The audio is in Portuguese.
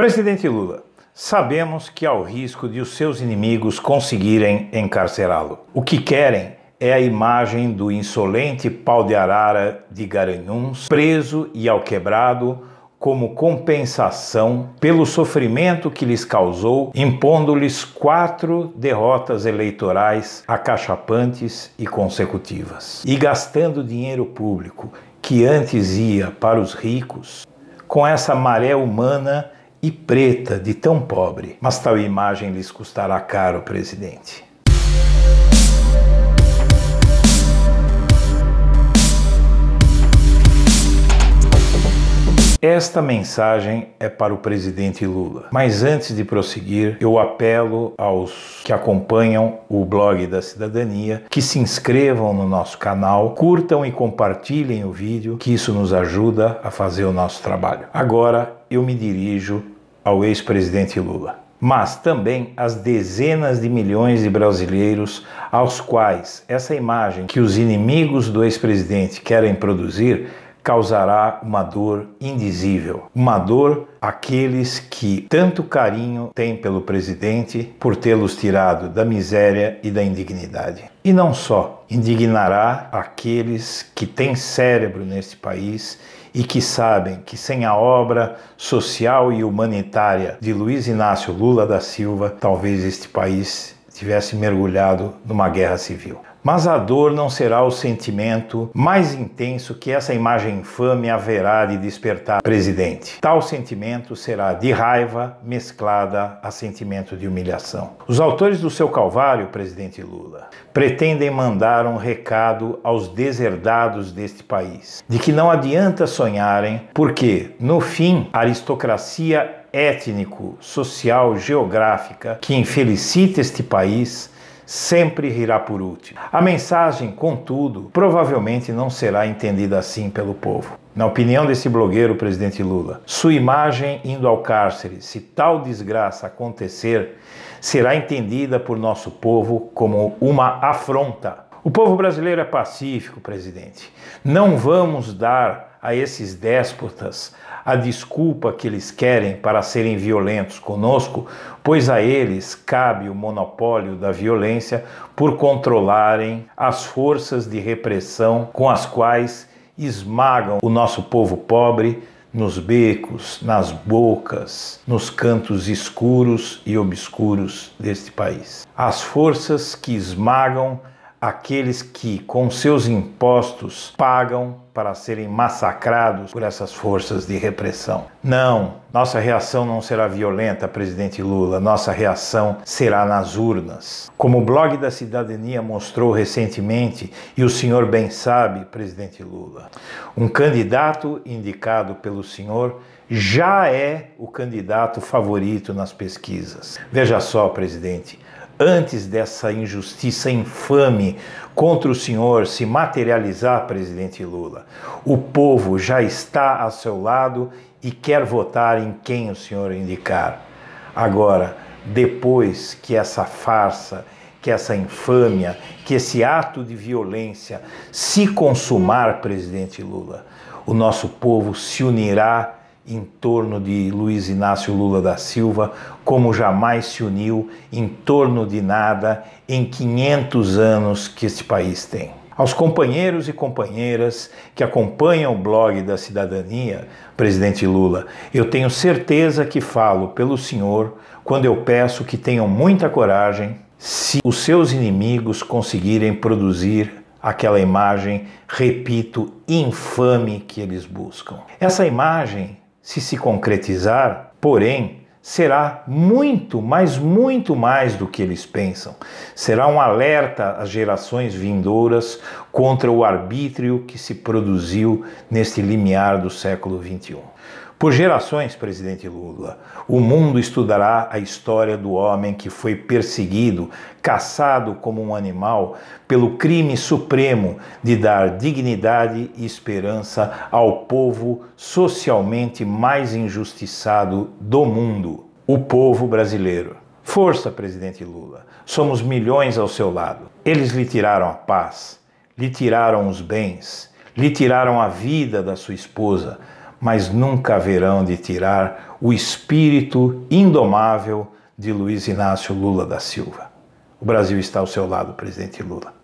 Presidente Lula, sabemos que há o risco de os seus inimigos conseguirem encarcerá-lo. O que querem é a imagem do insolente pau de arara de Garanhuns, preso e alquebrado como compensação pelo sofrimento que lhes causou, impondo-lhes quatro derrotas eleitorais acachapantes e consecutivas, e gastando dinheiro público que antes ia para os ricos, com essa maré humana e preta de tão pobre. Mas tal imagem lhes custará caro, presidente. Esta mensagem é para o presidente Lula. Mas antes de prosseguir, eu apelo aos que acompanham o blog da cidadania que se inscrevam no nosso canal, curtam e compartilhem o vídeo, que isso nos ajuda a fazer o nosso trabalho. Agora eu me dirijo ao ex-presidente Lula mas também às dezenas de milhões de brasileiros aos quais essa imagem que os inimigos do ex-presidente querem produzir causará uma dor indizível, uma dor àqueles que tanto carinho têm pelo presidente por tê-los tirado da miséria e da indignidade. E não só, indignará aqueles que têm cérebro neste país e que sabem que sem a obra social e humanitária de Luiz Inácio Lula da Silva, talvez este país tivesse mergulhado numa guerra civil. Mas a dor não será o sentimento mais intenso que essa imagem infame haverá de despertar, presidente. Tal sentimento será de raiva mesclada a sentimento de humilhação. Os autores do seu calvário, presidente Lula, pretendem mandar um recado aos deserdados deste país, de que não adianta sonharem, porque, no fim, a aristocracia étnico, social, geográfica que infelicita este país sempre rirá por último. A mensagem, contudo, provavelmente não será entendida assim pelo povo. Na opinião desse blogueiro, presidente Lula, sua imagem indo ao cárcere, se tal desgraça acontecer, será entendida por nosso povo como uma afronta. O povo brasileiro é pacífico, presidente. Não vamos dar a esses déspotas a desculpa que eles querem para serem violentos conosco, pois a eles cabe o monopólio da violência por controlarem as forças de repressão com as quais esmagam o nosso povo pobre nos becos, nas bocas, nos cantos escuros e obscuros deste país. As forças que esmagam aqueles que, com seus impostos, pagam para serem massacrados por essas forças de repressão. Não, nossa reação não será violenta, presidente Lula, nossa reação será nas urnas. Como o blog da cidadania mostrou recentemente, e o senhor bem sabe, presidente Lula, um candidato indicado pelo senhor já é o candidato favorito nas pesquisas. Veja só, presidente, antes dessa injustiça infame contra o senhor se materializar, presidente Lula. O povo já está a seu lado e quer votar em quem o senhor indicar. Agora, depois que essa farsa, que essa infâmia, que esse ato de violência se consumar, presidente Lula, o nosso povo se unirá em torno de Luiz Inácio Lula da Silva, como jamais se uniu em torno de nada em 500 anos que este país tem. Aos companheiros e companheiras que acompanham o blog da cidadania, presidente Lula, eu tenho certeza que falo pelo senhor quando eu peço que tenham muita coragem se os seus inimigos conseguirem produzir aquela imagem, repito, infame que eles buscam. Essa imagem se se concretizar, porém, será muito, mas muito mais do que eles pensam. Será um alerta às gerações vindouras, contra o arbítrio que se produziu neste limiar do século XXI. Por gerações, presidente Lula, o mundo estudará a história do homem que foi perseguido, caçado como um animal, pelo crime supremo de dar dignidade e esperança ao povo socialmente mais injustiçado do mundo, o povo brasileiro. Força, presidente Lula, somos milhões ao seu lado. Eles lhe tiraram a paz lhe tiraram os bens, lhe tiraram a vida da sua esposa, mas nunca haverão de tirar o espírito indomável de Luiz Inácio Lula da Silva. O Brasil está ao seu lado, presidente Lula.